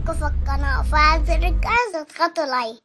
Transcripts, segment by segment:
اشتركوا في القناة وفعل زر الجرس واضغطوا لايك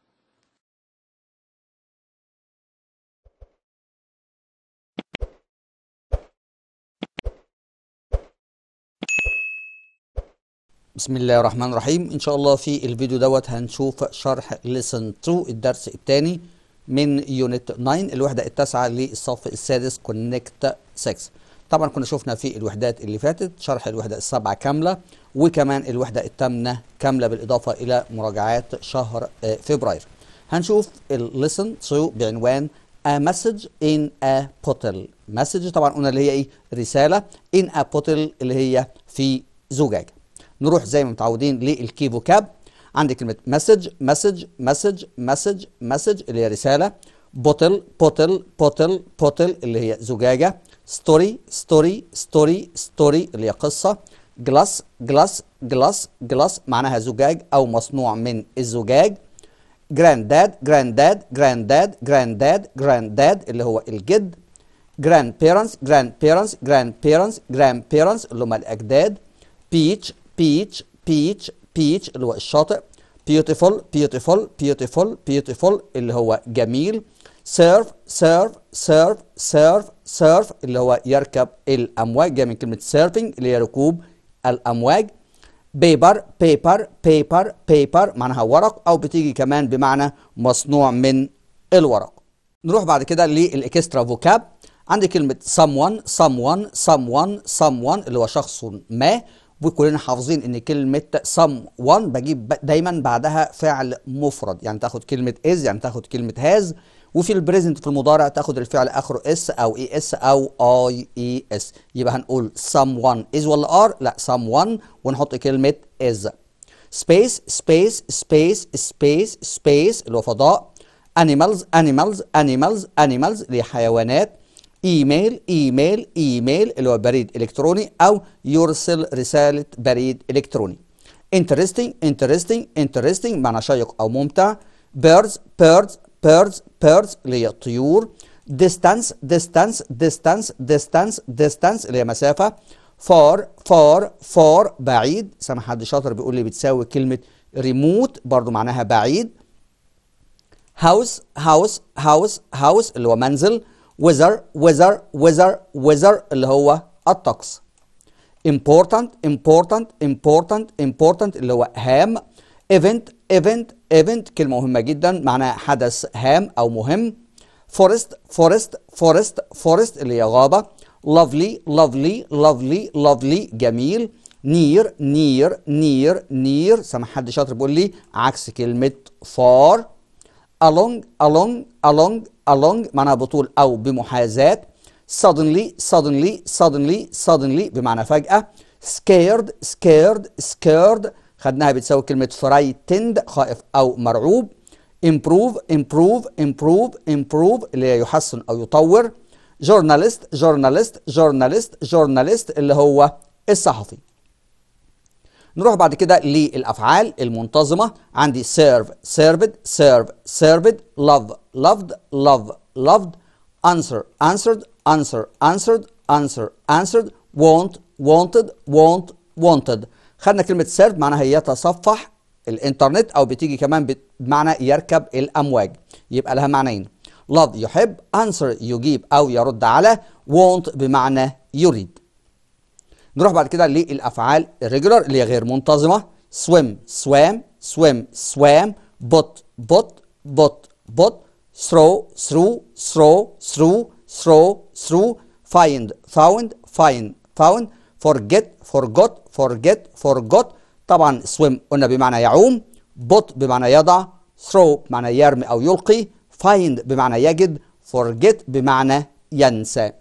بسم الله الرحمن الرحيم ان شاء الله في الفيديو دوت هنشوف شرح ليسن 2 الدرس الثاني من يونت 9 الوحده التاسعه للصف السادس كونكت 6 طبعا كنا شفنا في الوحدات اللي فاتت شرح الوحدة السبعة كاملة وكمان الوحدة الثامنة كاملة بالإضافة إلى مراجعات شهر آه، فبراير هنشوف الليسن تو بعنوان A message in a bottle message طبعا قلنا اللي هي ايه رسالة in a bottle اللي هي في زجاجة نروح زي ما متعودين للكي فوكاب عندي كلمة مسج مسج مسج مسج مسج اللي هي رسالة بوتل بوتل بوتل بوتل اللي هي زجاجة ستوري ستوري ستوري ستوري اللي هي قصة جلاس جلاس جلاس جلاس معناها زجاج أو مصنوع من الزجاج جرانداد جرانداد جرانداد جرانداد جرانداد اللي هو الجد جراند بيرنس جراند بيرنس جراند بيرنس جراند بيرنس اللي هم الأجداد بيتش بيتش بيتش بيتش اللي هو الشاطئ بيوتيفول بيوتيفول بيوتيفول بيوتيفول اللي هو جميل سيرف سيرف سيرف سيرف سيرف اللي هو يركب الامواج جاي من كلمه سيرفنج اللي هي ركوب الامواج بيبر بيبر بيبر بيبر معناها ورق او بتيجي كمان بمعنى مصنوع من الورق نروح بعد كده للاكسترا فوكاب عندي كلمة someone someone someone someone اللي هو شخص ما وكلنا حافظين ان كلمة someone بجيب دايما بعدها فعل مفرد يعني تاخد كلمة is يعني تاخد كلمة has وفي البريزنت في المضارع تاخد الفعل اخره اس او اي e اس او اي اي اس يبقى هنقول someone is ولا are لا someone ونحط كلمه is space space space space space اللي هو فضاء animals animals animals animals لحيوانات ايميل ايميل ايميل اللي هو بريد الكتروني او يرسل رساله بريد الكتروني interesting interesting interesting معنى شيق او ممتع birds birds بيردز بيردز اللي هي الطيور ديستانس ديستانس ديستانس ديستانس ديستانس اللي هي مسافة فار فار فار بعيد سامع حد شاطر بيقول لي بتساوي كلمة ريموت برضو معناها بعيد هاوس هاوس هاوس هاوس اللي هو منزل ويزر ويزر ويزر ويزر اللي هو الطقس important important important important اللي هو هام event event event كلمة مهمة جدا معناها حدث هام أو مهم forest forest forest forest اللي هي غابة lovely lovely lovely lovely جميل near near near near سامع حد شاطر بيقول لي عكس كلمة far along along along along معناها بطول أو بمحاذاة suddenly suddenly suddenly suddenly بمعنى فجأة scared scared scared خدناها بتساوي كلمة فرايتند خائف أو مرعوب improve improve improve improve اللي هي يحسن أو يطور جورناليست جورناليست جورناليست جورناليست اللي هو الصحفي نروح بعد كده للأفعال المنتظمة عندي serve served serve served love loved love loved answer answered answer answered answer answered want wanted want wanted خدنا كلمه سيرف معناها يتصفح الانترنت او بتيجي كمان بمعنى يركب الامواج يبقى لها معنيين love يحب answer يجيب او يرد على وونت بمعنى يريد نروح بعد كده للافعال الريجولار اللي هي غير منتظمه swim swam swim swam bot bot bot bot throw ثرو throw ثرو throw ثرو فايند فاوند فايند فاوند forget forgot forget forgot طبعا swim قلنا بمعنى يعوم put بمعنى يضع throw بمعنى يرمي أو يلقي find بمعنى يجد forget بمعنى ينسى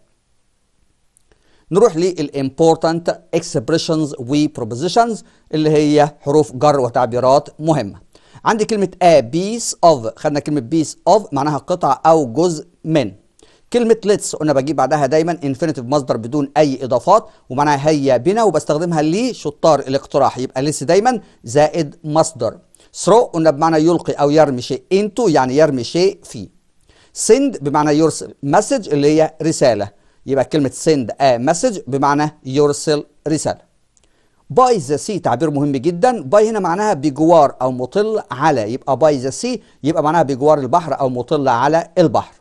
نروح للإمبورتنت expressions و propositions اللي هي حروف جر وتعبيرات مهمة عندي كلمة a piece of خدنا كلمة piece of معناها قطعة أو جزء من كلمه لتس قلنا بجيب بعدها دايما انفينيتيف مصدر بدون اي اضافات ومعناها هيا بنا وبستخدمها لشطار الاقتراح يبقى ليس دايما زائد مصدر ثرو قلنا بمعنى يلقي او يرمي شيء انتو يعني يرمي شيء فيه سند بمعنى يرسل مسج اللي هي رساله يبقى كلمه سند ا مسج بمعنى يرسل رساله باي ذا سي تعبير مهم جدا باي هنا معناها بجوار او مطل على يبقى باي ذا سي يبقى معناها بجوار البحر او مطل على البحر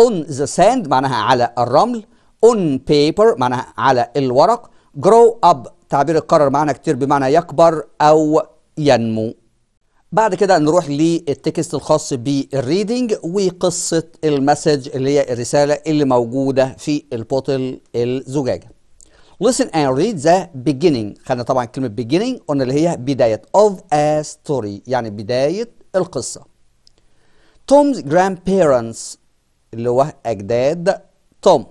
on the sand معناها على الرمل on paper معناها على الورق grow up تعبير اتكرر معنا كتير بمعنى يكبر أو ينمو بعد كده نروح للتكست الخاص بالريدنج وقصة المسج اللي هي الرسالة اللي موجودة في البوتل الزجاجة Listen and read the beginning خلينا طبعا كلمة beginning قلنا اللي هي بداية of a story يعني بداية القصة Tom's grandparents اللي هو أجداد توم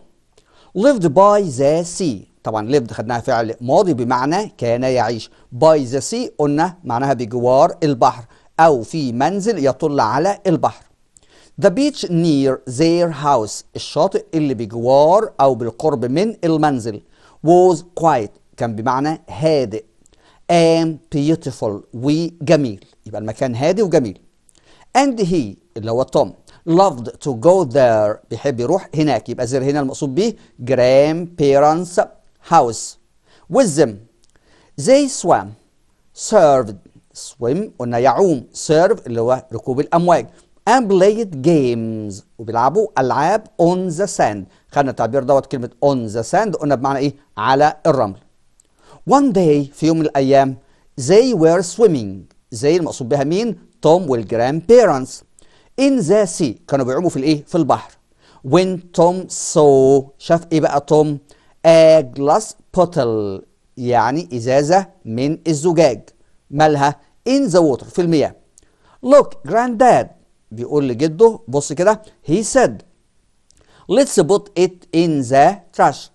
lived by the sea طبعا lived خدناها فعل ماضي بمعنى كان يعيش by the sea قلنا معناها بجوار البحر أو في منزل يطل على البحر The beach near their house الشاطئ اللي بجوار أو بالقرب من المنزل was quiet كان بمعنى هادئ and beautiful وجميل يبقى المكان هادئ وجميل and he اللي هو توم loved to go there بيحب يروح هناك يبقى زر هنا المقصود به grandparents house with them they swam served swim قلنا يعوم serve اللي هو ركوب الأمواج and played games وبيلعبوا ألعاب on the sand خدنا التعبير دوت كلمة on the sand قلنا بمعنى إيه على الرمل one day في يوم من الأيام they were swimming زي المقصود بها مين توم والجراند بيرنتس In the sea كانوا بيعوموا في الايه؟ في البحر. When توم سو شاف ايه بقى توم؟ ا جلاس بوتل يعني ازازه من الزجاج. مالها؟ In the water في المياه. لوك جراند داد بيقول لجده بص كده هي سيد let's put it in the trash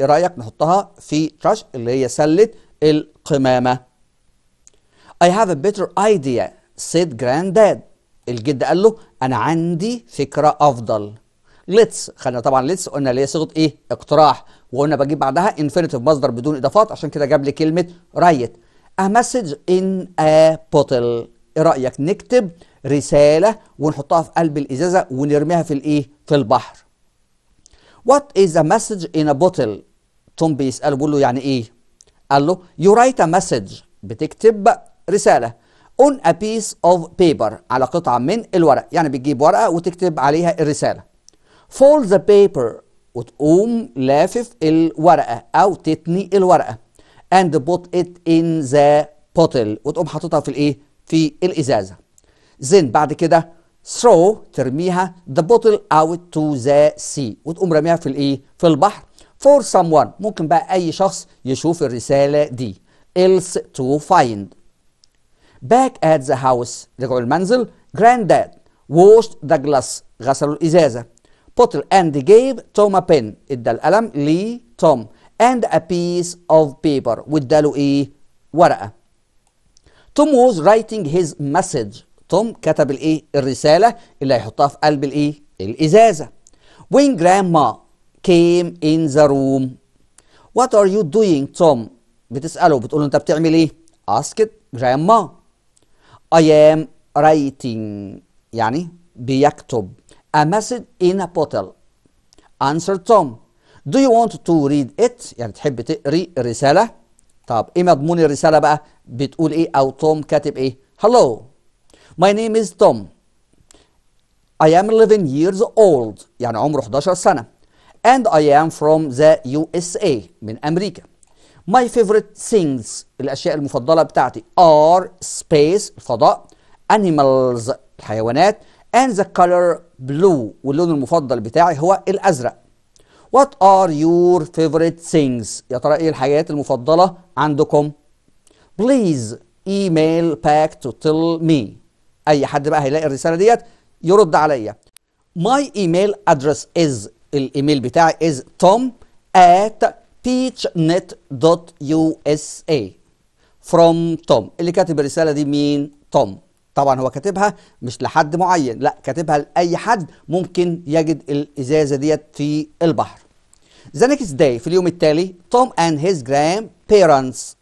ايه رايك نحطها في تراش اللي هي سله القمامه I have a better idea said granddad الجد قال له انا عندي فكره افضل ليتس خلينا طبعا ليتس قلنا اللي هي صيغه ايه اقتراح وقلنا بجيب بعدها انفينيتيف مصدر بدون اضافات عشان كده جاب لي كلمه رايت ا مسج ان ا بوتل ايه رايك نكتب رساله ونحطها في قلب الازازه ونرميها في الايه في البحر وات از ا مسج ان ا بوتل توم بيساله بيقول له يعني ايه قال له يو رايت ا مسج بتكتب رساله on a piece of paper على قطعة من الورق يعني بتجيب ورقة وتكتب عليها الرسالة fold the paper وتقوم لافف الورقة أو تتني الورقة and put it in the bottle وتقوم حاططها في الإيه؟ في الإزازة then بعد كده throw ترميها the bottle out to the sea وتقوم رميها في الإيه؟ في البحر for someone ممكن بقى أي شخص يشوف الرسالة دي else to find Back at the house the royal المنزل Granddad washed the glass غسلوا الإزازة Potter and gave Tom a pen ادى القلم لي توم and a piece of paper واداله ايه ورقة Tom was writing his message توم كتب الايه الرسالة اللي هيحطها في قلب الايه الإزازة When grandma came in the room What are you doing Tom بتسأله بتقول له انت بتعمل ايه Asked grandma I am writing يعني بيكتب a message in a bottle answer Tom do you want to read it يعني تحب تقري رسالة طب ايه مضمون الرسالة بقى بتقول ايه او توم كاتب ايه hello my name is Tom I am 11 years old يعني عمره 11 سنة and I am from the USA من أمريكا My favorite things الأشياء المفضلة بتاعتي are space الفضاء animals الحيوانات and the color blue واللون المفضل بتاعي هو الأزرق What are your favorite things يا ترى إيه الحاجات المفضلة عندكم Please email back to tell me أي حد بقى هيلاقي الرسالة ديت يرد عليا My email address is الايميل بتاعي is tom at teachnet.usa from Tom اللي كاتب الرسالة دي مين توم طبعا هو كاتبها مش لحد معين لا كاتبها لأي حد ممكن يجد الإزازة ديت في البحر The next day في اليوم التالي Tom and his grandparents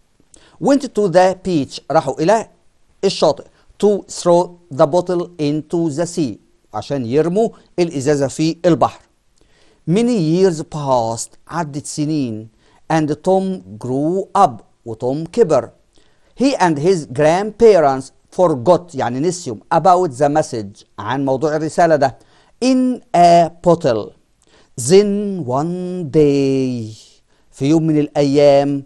went to the beach راحوا إلى الشاطئ to throw the bottle into the sea عشان يرموا الإزازة في البحر Many years passed عدت سنين and Tom grew up وتوم كبر he and his grandparents forgot يعني نسيوا about the message عن موضوع الرسالة ده in a bottle then one day في يوم من الأيام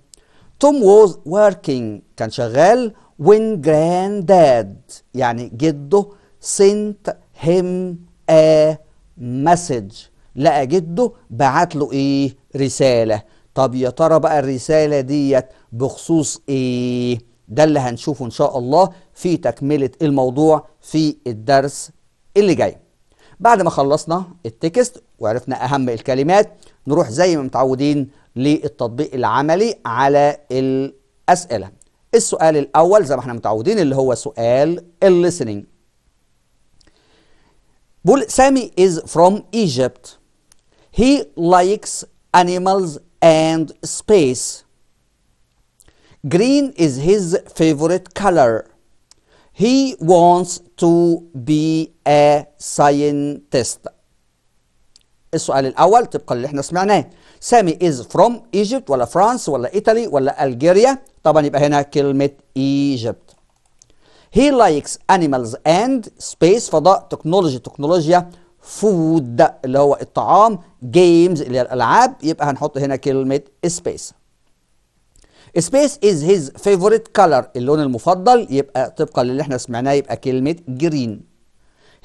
Tom was working كان شغال when granddad يعني جده sent him a message لقى جده بعت له ايه رساله طب يا ترى بقى الرساله ديت بخصوص ايه ده اللي هنشوفه ان شاء الله في تكمله الموضوع في الدرس اللي جاي بعد ما خلصنا التكست وعرفنا اهم الكلمات نروح زي ما متعودين للتطبيق العملي على الاسئله السؤال الاول زي ما احنا متعودين اللي هو سؤال الليسننج بول سامي از فروم ايجيبت He likes animals and space. Green is his favorite color. He wants to be a scientist. السؤال الأول طبقا اللي احنا سمعناه سامي is from Egypt ولا France, ولا Italy, ولا Algeria. طبعا يبقى هنا كلمة Egypt. He likes animals and space فضاء تكنولوجي تكنولوجيا فود اللي هو الطعام جيمز اللي هي الالعاب يبقى هنحط هنا كلمه سبيس سبيس از هيز فيفورت كلر اللون المفضل يبقى طبقا للي احنا سمعناه يبقى كلمه جرين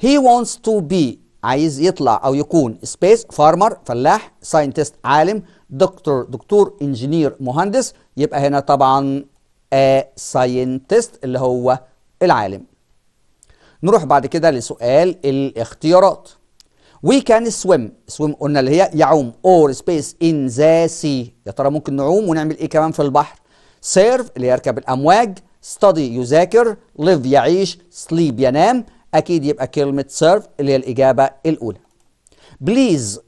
هي wants تو بي عايز يطلع او يكون سبيس فارمر فلاح ساينتست عالم دكتور دكتور انجينير مهندس يبقى هنا طبعا ساينتست اللي هو العالم نروح بعد كده لسؤال الاختيارات وي كان سويم سويم قلنا اللي هي يعوم اور سبيس ان ذا سي يا ترى ممكن نعوم ونعمل ايه كمان في البحر سيرف اللي يركب الامواج ستادي يذاكر ليف يعيش سليب ينام اكيد يبقى كلمه سيرف اللي هي الاجابه الاولى بليز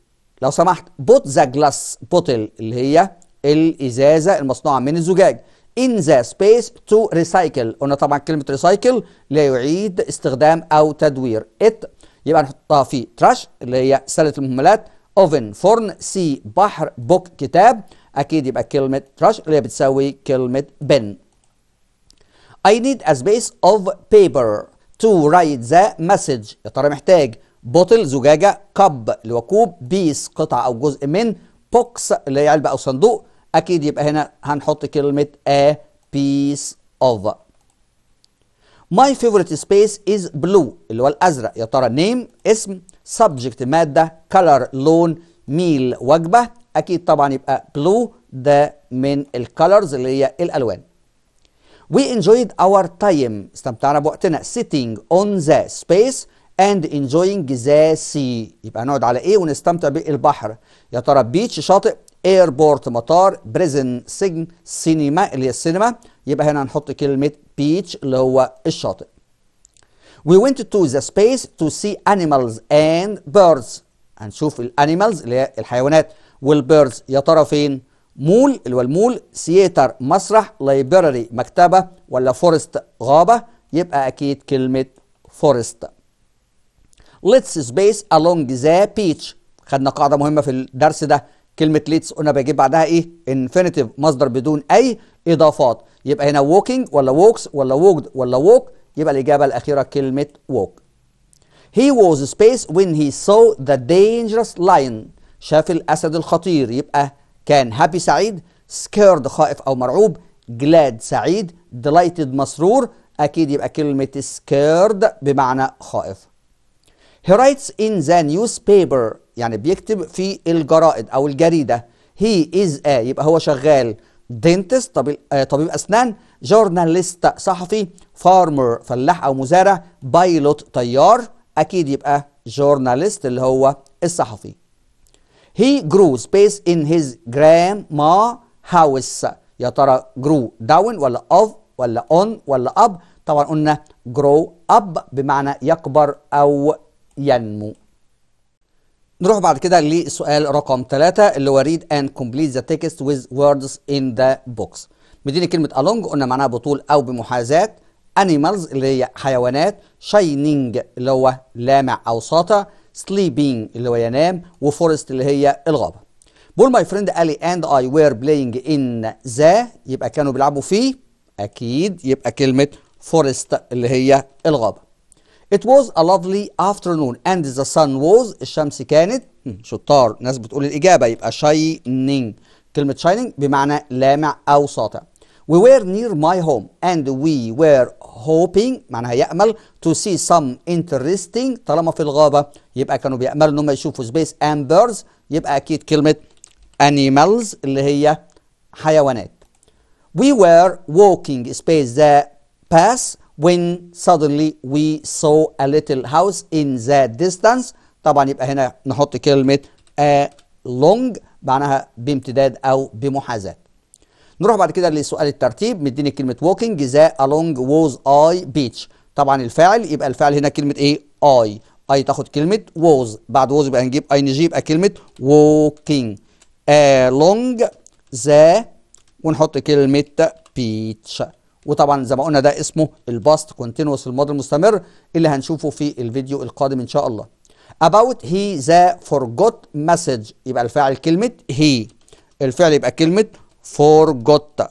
لو سمحت بوت ذا جلاس بوتل اللي هي الازازه المصنوعه من الزجاج in the space to recycle قلنا طبعا كلمة recycle لا يعيد استخدام أو تدوير it يبقى نحطها في تراش اللي هي سله المهملات اوفن فرن سي بحر بوك كتاب اكيد يبقى كلمه تراش اللي هي بتساوي كلمه بن I need a space of paper to write the message يا ترى محتاج بوتل زجاجه كب اللي هو كوب بيس قطعه او جزء من بوكس اللي هي علبه او صندوق اكيد يبقى هنا هنحط كلمه a piece of ماي فيفورت سبيس از بلو اللي هو الازرق يا ترى نيم اسم سبجكت ماده كلر لون ميل وجبه اكيد طبعا يبقى بلو ده من الكلرز اللي هي الالوان We enjoyed our time استمتعنا بوقتنا sitting on the space and enjoying the sea يبقى نقعد على ايه ونستمتع بالبحر يا ترى بيتش شاطئ ايربورت مطار بريزن سجن سينما اللي هي السينما يبقى هنا هنحط كلمة بيتش اللي هو الشاطئ We went to the space to see animals and birds هنشوف الانيمالز اللي هي الحيوانات والبيردز يا ترى فين؟ مول اللي هو المول سياتر مسرح لايبراري مكتبة ولا فورست غابة يبقى أكيد كلمة فورست Let's space along the beach خدنا قاعدة مهمة في الدرس ده كلمة ليتس قلنا بيجيب بعدها ايه انفينيتيف مصدر بدون اي اضافات يبقى هنا ووكينج ولا ووكس ولا ووكد ولا ووك يبقى الإجابة الأخيرة كلمة ووك He was space when he saw the dangerous lion شاف الأسد الخطير يبقى كان هابي سعيد سكيرد خائف أو مرعوب جلاد سعيد ديلايتد مسرور أكيد يبقى كلمة سكيرد بمعنى خائف He writes in the newspaper يعني بيكتب في الجرائد او الجريده هي از ا يبقى هو شغال دينتست طبيب آه، طبيب اسنان جورناليست صحفي فارمر فلاح او مزارع بايلوت طيار اكيد يبقى جورناليست اللي هو الصحفي هي جرو سبيس ان هيز جرام ما هاوس يا ترى جرو داون ولا اوف ولا اون ولا اب طبعا قلنا جرو اب بمعنى يكبر او ينمو نروح بعد كده لسؤال رقم ثلاثة اللي هو read and complete the text with words in the box مديني كلمة along قلنا معناها بطول أو بمحاذاة animals اللي هي حيوانات shining اللي هو لامع أو ساطع sleeping اللي هو ينام forest اللي هي الغابة بول ماي فريند ألي أند أي وير بلاينج إن ذا يبقى كانوا بيلعبوا فيه أكيد يبقى كلمة فورست اللي هي الغابة It was a lovely afternoon and the sun was الشمس كانت hmm, شطار ناس بتقول الإجابة يبقى shining كلمة shining بمعنى لامع أو ساطع We were near my home and we were hoping معناها يأمل to see some interesting طالما في الغابة يبقى كانوا بيأملوا إن يشوفوا space and birds يبقى أكيد كلمة animals اللي هي حيوانات. We were walking space the path when suddenly we saw a little house in the distance طبعا يبقى هنا نحط كلمة a long معناها بامتداد أو بمحاذاة نروح بعد كده لسؤال الترتيب مديني كلمة walking the along was I beach طبعا الفاعل يبقى الفاعل هنا كلمة ايه I I تاخد كلمة was بعد was يبقى هنجيب ING يبقى كلمة walking along the ونحط كلمة beach وطبعا زي ما قلنا ده اسمه الباست كونتينوس الماضي المستمر اللي هنشوفه في الفيديو القادم ان شاء الله about he the forgot message يبقى الفعل كلمه he الفعل يبقى كلمه forgot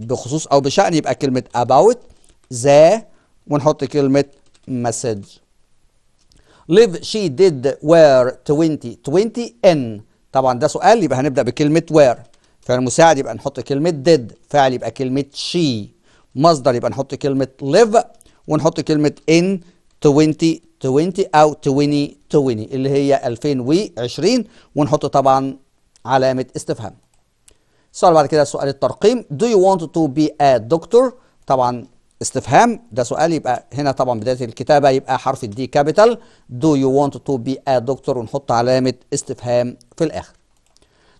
بخصوص او بشان يبقى كلمه about the ونحط كلمه message live she did were 2020 in طبعا ده سؤال يبقى هنبدا بكلمه where فعل مساعد يبقى نحط كلمه did فعل يبقى كلمه she مصدر يبقى نحط كلمة live ونحط كلمة in 2020 أو 2020 اللي هي 2020 ونحط طبعا علامة استفهام السؤال بعد كده سؤال الترقيم do you want to be a doctor طبعا استفهام ده سؤال يبقى هنا طبعا بداية الكتابة يبقى حرف الدي كابيتال do you want to be a doctor ونحط علامة استفهام في الآخر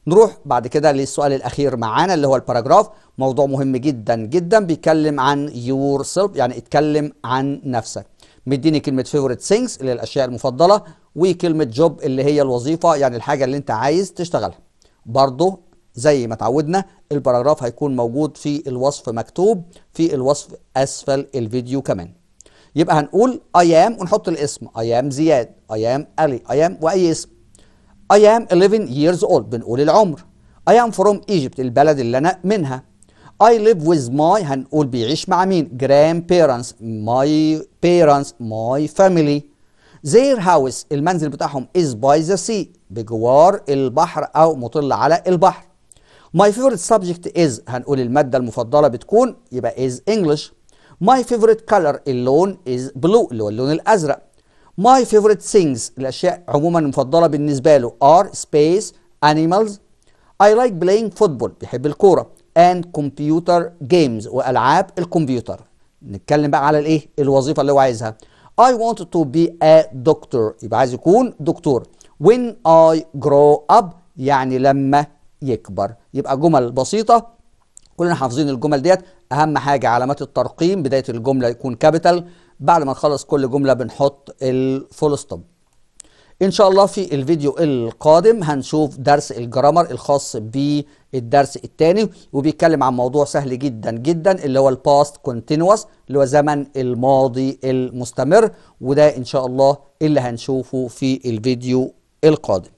نروح بعد كده للسؤال الأخير معانا اللي هو الباراجراف موضوع مهم جدا جدا بيتكلم عن يور سيلف يعني اتكلم عن نفسك مديني كلمة فيفورت سينجز اللي هي الأشياء المفضلة وكلمة جوب اللي هي الوظيفة يعني الحاجة اللي أنت عايز تشتغلها برضه زي ما تعودنا الباراجراف هيكون موجود في الوصف مكتوب في الوصف أسفل الفيديو كمان يبقى هنقول أيام ونحط الاسم أيام زياد أيام الي أيام وأي اسم I am 11 years old بنقول العمر I am from Egypt البلد اللي أنا منها I live with my هنقول بيعيش مع مين grandparents my parents my family their house المنزل بتاعهم is by the sea بجوار البحر أو مطل على البحر my favorite subject is هنقول المادة المفضلة بتكون يبقى is English my favorite color اللون is blue اللي هو اللون الأزرق ماي فيفورت ثينجز الاشياء عموما المفضله بالنسبه له ار سبيس انيمالز اي لايك بلاينج فوتبول بيحب الكوره اند كمبيوتر جيمز والعاب الكمبيوتر نتكلم بقى على الايه الوظيفه اللي هو عايزها I want to be a doctor يبقى عايز يكون دكتور when I grow up يعني لما يكبر يبقى جمل بسيطه كلنا حافظين الجمل ديت اهم حاجه علامات الترقيم بدايه الجمله يكون كابيتال بعد ما نخلص كل جمله بنحط الفول ستوب ان شاء الله في الفيديو القادم هنشوف درس الجرامر الخاص بالدرس الثاني وبيتكلم عن موضوع سهل جدا جدا اللي هو الباست كونتينوس اللي هو زمن الماضي المستمر وده ان شاء الله اللي هنشوفه في الفيديو القادم